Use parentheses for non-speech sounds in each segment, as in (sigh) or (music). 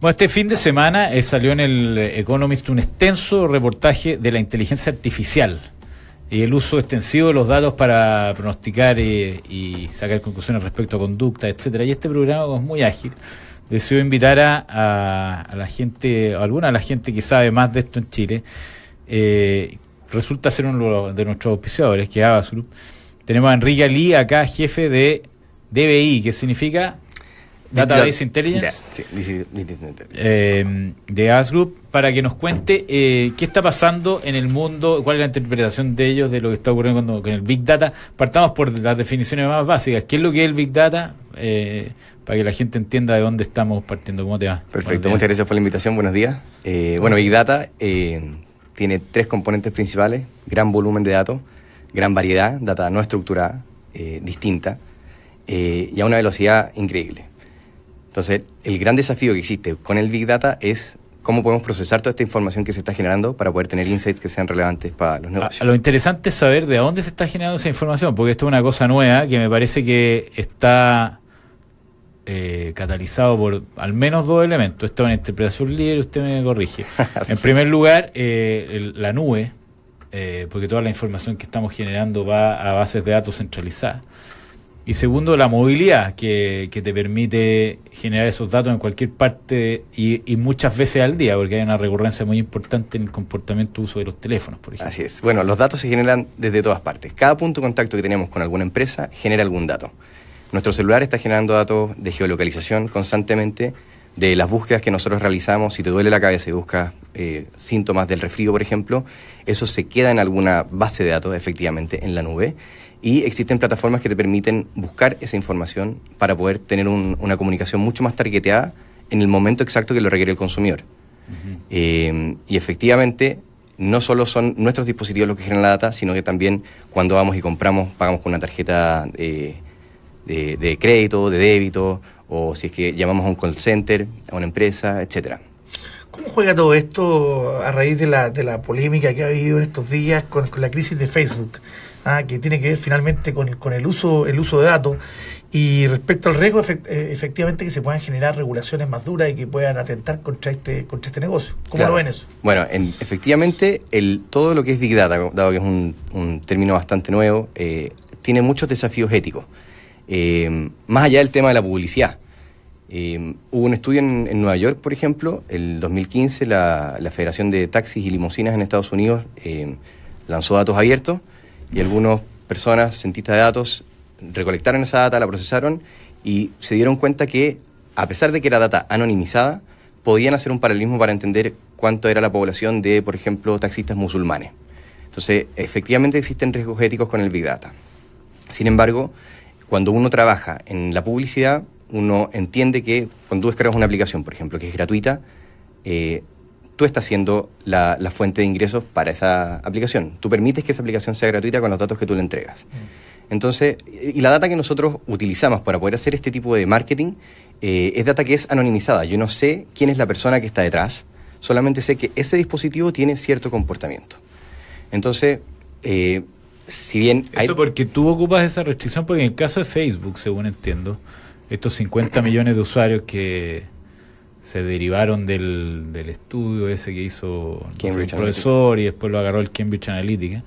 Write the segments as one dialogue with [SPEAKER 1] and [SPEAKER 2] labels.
[SPEAKER 1] Bueno, este fin de semana eh, salió en el eh, Economist un extenso reportaje de la inteligencia artificial y el uso extensivo de los datos para pronosticar eh, y sacar conclusiones respecto a conducta, etcétera. Y este programa es muy ágil. Decidió invitar a, la gente, alguna de la gente que sabe más de esto en Chile. resulta ser uno de nuestros auspiciadores, que es Tenemos a Enrique Ali, acá, jefe de DBI, que significa Data Database Intelligence. Eh, de As Group, para que nos cuente eh, qué está pasando en el mundo, cuál es la interpretación de ellos de lo que está ocurriendo con, el Big Data. Partamos por las definiciones más básicas. ¿Qué es lo que es el Big Data? Eh, para que la gente entienda de dónde estamos partiendo. ¿Cómo te va? Perfecto, muchas
[SPEAKER 2] gracias por la invitación. Buenos días. bueno, Big Data tiene tres componentes principales: gran volumen de datos, gran variedad, data no estructurada, distinta, y a una velocidad increíble. Entonces, el gran desafío que existe con el Big Data es cómo podemos procesar toda esta información que se está generando para poder tener insights que sean relevantes para los ah, negocios.
[SPEAKER 1] lo interesante es saber de dónde se está generando esa información, porque esto es una cosa nueva que me parece que está eh, catalizado por al menos dos elementos. Esto en una interpretación líder, usted me corrige. (laughs) en primer lugar, eh, la nube, eh, porque toda la información que estamos generando va a bases de datos centralizadas. Y segundo, la movilidad que, que, te permite generar esos datos en cualquier parte y, muchas veces al día, porque hay una recurrencia muy importante en el comportamiento uso de los teléfonos, por ejemplo. Así es.
[SPEAKER 2] Bueno, los datos se generan desde todas partes. Cada punto de contacto que tenemos con alguna empresa genera algún dato. Nuestro celular está generando datos de geolocalización constantemente, de las búsquedas que nosotros realizamos. Si te duele la cabeza y buscas eh, síntomas del resfrío, por ejemplo, eso se queda en alguna base de datos, efectivamente, en la nube y existen plataformas que te permiten buscar esa información para poder tener una comunicación mucho más targeteada en el momento exacto que lo requiere el consumidor. Eh, y efectivamente, no solo son nuestros dispositivos los que generan la data, sino que también cuando vamos y compramos, pagamos con una tarjeta eh, de, crédito, de débito, o si es que llamamos a un call center, a una empresa, etcétera.
[SPEAKER 1] ¿Cómo juega todo esto a raíz de la, de la polémica que ha habido en estos días con la crisis de Facebook? Ah, que tiene que ver finalmente con, el, uso, el uso de datos. Y respecto al riesgo, eh, efectivamente que se puedan generar regulaciones más duras y que puedan atentar contra este, contra este negocio. ¿Cómo lo ven eso?
[SPEAKER 2] Bueno, efectivamente, el, todo lo que es Big Data, dado que es un, término bastante nuevo, eh, tiene muchos desafíos éticos. Eh, más allá del tema de la publicidad. hubo un estudio en, en, Nueva York, por ejemplo, el 2015, la, Federación de Taxis y Limusinas en Estados Unidos lanzó datos abiertos y algunas personas, cientistas de datos, recolectaron esa data, la procesaron y se dieron cuenta que, a pesar de que era data anonimizada, podían hacer un paralelismo para entender cuánto era la población de, por ejemplo, taxistas musulmanes. Entonces, efectivamente existen riesgos éticos con el Big Data. Sin embargo, cuando uno trabaja en la publicidad, uno entiende que cuando tú descargas una aplicación, por ejemplo, que es gratuita, eh, tú estás siendo la, fuente de ingresos para esa aplicación. Tú permites que esa aplicación sea gratuita con los datos que tú le entregas. Mm. Entonces, y la data que nosotros utilizamos para poder hacer este tipo de marketing eh, es data que es anonimizada. Yo no sé quién es la persona que está detrás, solamente sé que ese dispositivo tiene cierto comportamiento.
[SPEAKER 1] Entonces, eh, si bien... Hay... Eso porque tú ocupas esa restricción, porque en el caso de Facebook, según entiendo, estos 50 millones de usuarios que se derivaron del, del estudio ese que hizo el profesor y después lo agarró el Cambridge Analytica.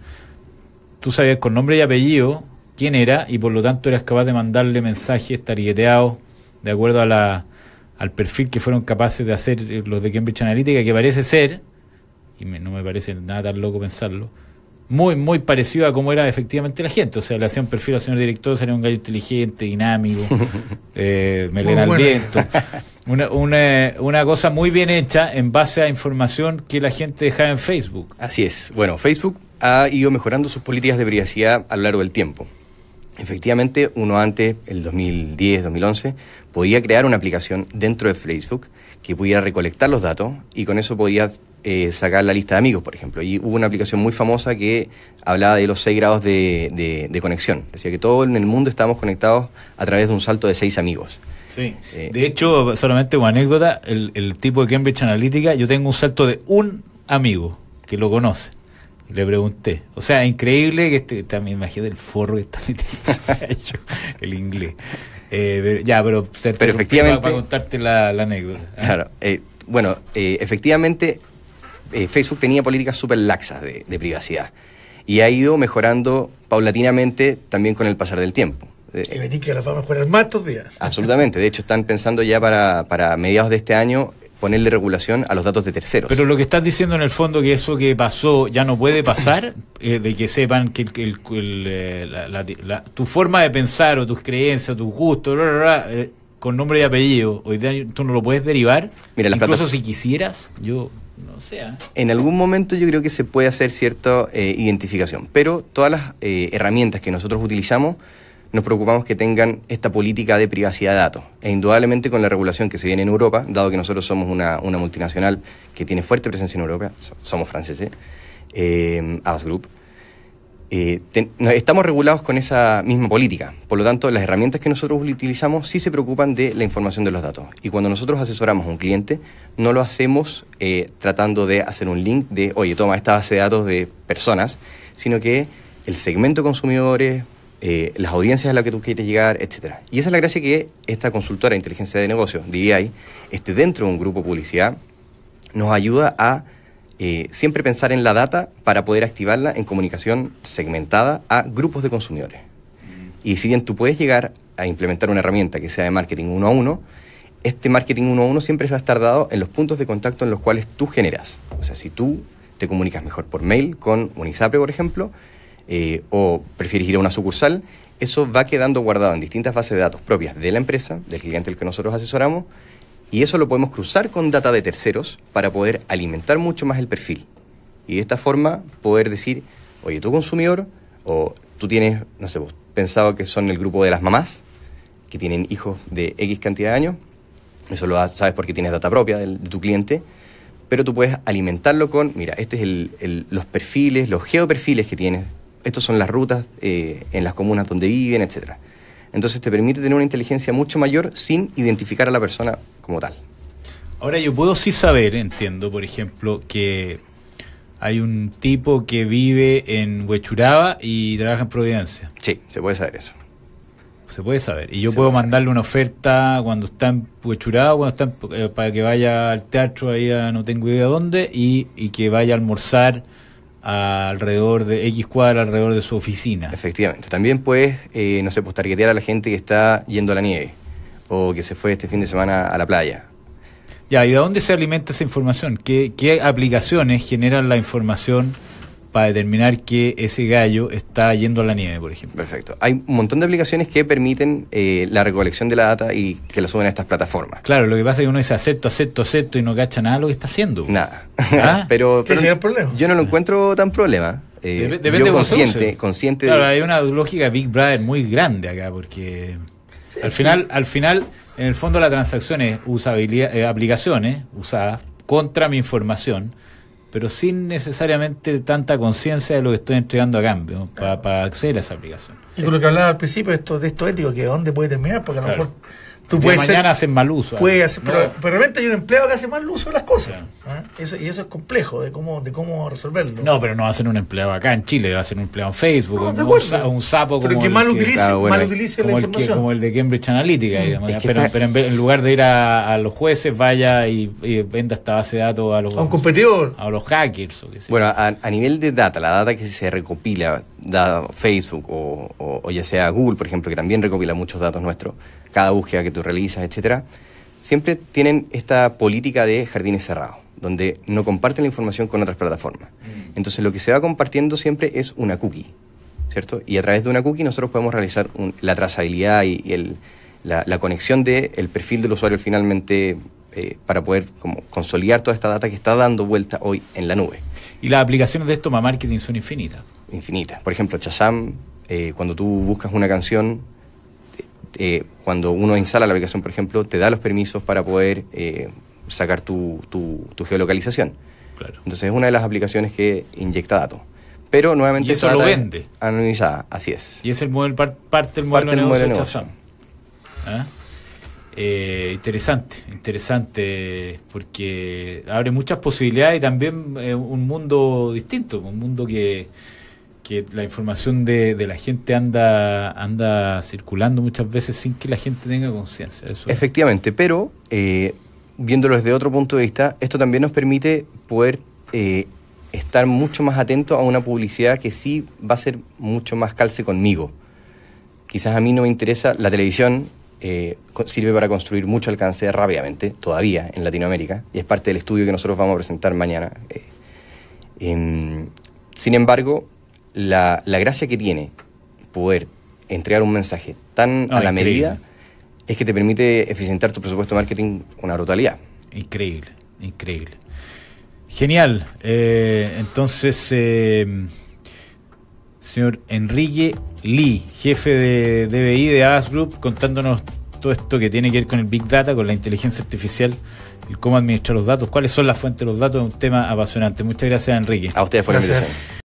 [SPEAKER 1] Tú sabías con nombre y apellido quién era y por lo tanto eras capaz de mandarle mensajes tarjeteados de acuerdo a la, al perfil que fueron capaces de hacer los de Cambridge Analytica, que parece ser, y no me parece nada tan loco pensarlo, muy, muy parecido a cómo era efectivamente la gente. O sea, le hacían perfil al señor director, sería un gallo inteligente, dinámico, (laughs) eh, (laughs) Una, una, cosa muy bien hecha en base a información que la gente dejaba en Facebook. Así es.
[SPEAKER 2] Bueno, Facebook ha ido mejorando sus políticas de privacidad a
[SPEAKER 1] lo largo del tiempo. Efectivamente,
[SPEAKER 2] uno antes, el 2010, 2011, podía crear una aplicación dentro de Facebook que pudiera recolectar los datos y con eso podía eh, sacar la lista de amigos, por ejemplo. Y hubo una aplicación muy famosa que hablaba de los seis grados de, de, conexión. Decía que todo en el mundo estamos conectados a través de un salto de seis amigos.
[SPEAKER 1] Eh, de hecho, solamente una anécdota, el, tipo de Cambridge Analytica, yo tengo un salto de un amigo que lo conoce le pregunté. O sea, increíble que este, también imagino el forro que está metido (laughs) el inglés. Eh, ya, pero, efectivamente. Para, contarte la, anécdota.
[SPEAKER 2] Claro. bueno, efectivamente, eh, Facebook tenía políticas súper laxas de, privacidad y ha ido mejorando paulatinamente también con el pasar del tiempo. Y me
[SPEAKER 1] eh, que las vamos a mejorar más estos días.
[SPEAKER 2] Absolutamente, de hecho están pensando ya para, mediados de este
[SPEAKER 1] año ponerle regulación a los datos de terceros. Pero lo que estás diciendo en el fondo que eso que pasó ya no puede pasar, (coughs) eh, de que sepan que tu forma de pensar o tus creencias, tus gustos, con nombre y apellido, hoy día tú no lo puedes derivar. Mira, Incluso si quisieras, yo en algún momento yo creo que se puede hacer
[SPEAKER 2] cierta eh, identificación, pero todas las eh, herramientas que nosotros utilizamos nos preocupamos que tengan esta política de privacidad de datos. E indudablemente con la regulación que se viene en Europa, dado que nosotros somos una, multinacional que tiene fuerte presencia en Europa, somos franceses, eh, Group, eh, estamos regulados con esa misma política. Por lo tanto, las herramientas que nosotros utilizamos sí se preocupan de la información de los datos. Y cuando nosotros asesoramos a un cliente, no lo hacemos eh, tratando de hacer un link de, oye, toma esta base de datos de personas, sino que el segmento de consumidores, eh, las audiencias a las que tú quieres llegar, etc. Y esa es la gracia que esta consultora de inteligencia de negocios, DBI, esté dentro de un grupo publicidad, nos ayuda a eh, siempre pensar en la data para poder activarla en comunicación segmentada a grupos de consumidores. Y si bien tú puedes llegar a implementar una herramienta que sea de marketing uno a uno, este marketing uno a uno siempre va a en los puntos de contacto en los cuales tú generas. O sea, si tú te comunicas mejor por mail con Unisapre, por ejemplo, eh, o prefieres ir a una sucursal, eso va quedando guardado en distintas bases de datos propias de la empresa, del cliente al que nosotros asesoramos, y eso lo podemos cruzar con data de terceros para poder alimentar mucho más el perfil. Y de esta forma poder decir, oye, tú consumidor, o tú tienes, no sé, vos pensado que son el grupo de las mamás, que tienen hijos de X cantidad de años, eso lo sabes porque tienes data propia de tu cliente, pero tú puedes alimentarlo con, mira, este es los perfiles, los geo perfiles que tienes, estos son las rutas eh, en las comunas donde viven, etcétera. Entonces te permite tener una inteligencia mucho mayor sin identificar a la persona como tal.
[SPEAKER 1] Ahora yo puedo sí saber, entiendo, por ejemplo, que hay un tipo que vive en Huechuraba y trabaja en Providencia. Sí, se puede saber eso. Se puede saber. Y yo puedo mandarle una oferta cuando está en Huechuraba, cuando está eh, para que vaya al teatro ahí no tengo idea dónde y que vaya a almorzar alrededor de X cuadra, alrededor de su oficina. Efectivamente. También puedes, eh, no sé, pues a
[SPEAKER 2] la gente que está yendo a la nieve o que se fue este fin de semana a la playa.
[SPEAKER 1] Ya, ¿y de dónde se alimenta esa información? ¿Qué, qué aplicaciones generan la información? para determinar que ese gallo está yendo a la nieve, por ejemplo. Perfecto. Hay un montón de aplicaciones que
[SPEAKER 2] permiten eh, la recolección de la data y que la suben a estas plataformas.
[SPEAKER 1] Claro, lo que pasa es que uno dice acepto, acepto, acepto y no cacha nada lo que está haciendo.
[SPEAKER 2] Nada. ¿Ah? (laughs)
[SPEAKER 1] pero, el problema? yo no lo encuentro tan
[SPEAKER 2] problema. Eh, yo consciente, de consciente. Claro, hay
[SPEAKER 1] una lógica Big Brother muy grande acá porque al final, al final, en el fondo la transacción es usabilidad, eh, aplicaciones usadas contra mi información pero sin necesariamente tanta conciencia de lo que estoy entregando a cambio para, acceder a esa aplicación. Y con lo que hablaba al principio esto, de esto ético, que dónde puede terminar, porque a lo mejor Tú puedes mañana hacen mal uso. pero, realmente hay un empleado que hace mal uso de las cosas. ¿ah? y eso es complejo de cómo, de cómo resolverlo. No, pero no hacen un empleado acá en Chile, va a ser un empleado en Facebook, un, sapo como el de Cambridge Analytica. Mm. pero, en, lugar de ir a, los jueces, vaya y, venda esta base de datos a los, a un competidor. A los hackers. Bueno, a, nivel de
[SPEAKER 2] data, la data que se recopila, da Facebook o, o ya sea Google, por ejemplo, que también recopila muchos datos nuestros, cada búsqueda que tú realizas, etcétera, siempre tienen esta política de jardines cerrados, donde no comparten la información con otras plataformas. Mm. Entonces, lo que se va compartiendo siempre es una cookie, ¿cierto? Y a través de una cookie nosotros podemos realizar la trazabilidad y, la, conexión del perfil del usuario finalmente eh, para poder como, consolidar toda esta data que está dando vuelta hoy en la nube.
[SPEAKER 1] Y las aplicaciones de esto, Marketing, son infinitas.
[SPEAKER 2] Infinitas. Por ejemplo, Chazam, eh, cuando tú buscas una canción, eh, cuando uno instala la aplicación, por ejemplo, te da los permisos para poder eh, sacar tu, geolocalización. Entonces es una de las aplicaciones que inyecta datos.
[SPEAKER 1] Pero nuevamente... Y eso lo vende. Anonimizada, así es. Y es el modelo, parte del modelo, de negocio. De ¿Ah? eh, interesante, interesante, porque abre muchas posibilidades y también un mundo distinto, un mundo que que la información de, la gente anda, anda circulando muchas veces sin que la gente tenga conciencia.
[SPEAKER 2] Efectivamente, pero eh, viéndolo desde otro punto de vista, esto también nos permite poder eh, estar mucho más atento a una publicidad que sí va a ser mucho más calce conmigo. Quizás a mí no me interesa la televisión. Eh, sirve para construir mucho alcance rápidamente, todavía en Latinoamérica, y es parte del estudio que nosotros vamos a presentar mañana. Em, sin embargo, la, gracia que tiene poder entregar un mensaje tan a la medida es que te permite eficientar tu presupuesto de marketing una brutalidad.
[SPEAKER 1] Increíble, increíble. Genial. Eh, entonces, eh, señor Enrique Lee, jefe de DBI de AS Group, contándonos todo esto que tiene que ver con el Big Data, con la inteligencia artificial, el cómo administrar los datos, cuáles son las fuentes de los datos, es un tema apasionante. Muchas gracias, Enrique. A ustedes por la invitación.